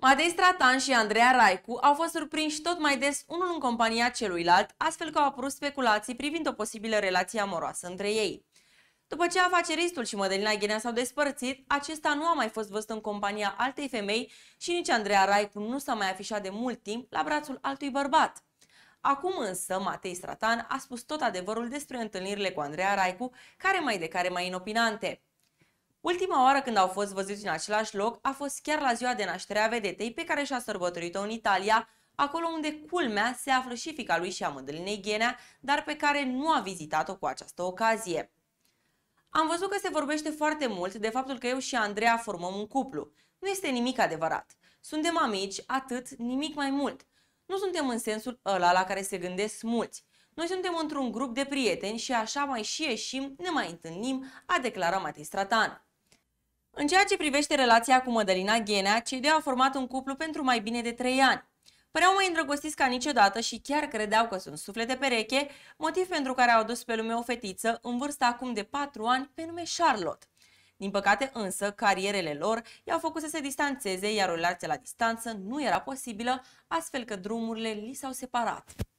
Matei Stratan și Andreea Raicu au fost surprinși tot mai des unul în compania celuilalt, astfel că au apărut speculații privind o posibilă relație amoroasă între ei. După ce afaceristul și Mădălina Ghenea s-au despărțit, acesta nu a mai fost văzut în compania altei femei și nici Andreea Raicu nu s-a mai afișat de mult timp la brațul altui bărbat. Acum însă, Matei Stratan a spus tot adevărul despre întâlnirile cu Andreea Raicu, care mai de care mai inopinante. Ultima oară când au fost văzuți în același loc a fost chiar la ziua de naștere a vedetei pe care și-a sărbătorit-o în Italia, acolo unde culmea se află și fica lui și a Mădălinei Ghenea, dar pe care nu a vizitat-o cu această ocazie. Am văzut că se vorbește foarte mult de faptul că eu și Andreea formăm un cuplu. Nu este nimic adevărat. Suntem amici, atât, nimic mai mult. Nu suntem în sensul ăla la care se gândesc mulți. Noi suntem într-un grup de prieteni și așa mai și ieșim, ne mai întâlnim, a declarat Matei Stratan. În ceea ce privește relația cu Mădălina Ghenea, cei doi au format un cuplu pentru mai bine de trei ani. Păreau mai îndrăgostiți ca niciodată și chiar credeau că sunt suflete pereche, motiv pentru care au adus pe lume o fetiță în vârstă acum de patru ani pe nume Charlotte. Din păcate însă, carierele lor i-au făcut să se distanțeze, iar o relație la distanță nu era posibilă, astfel că drumurile li s-au separat.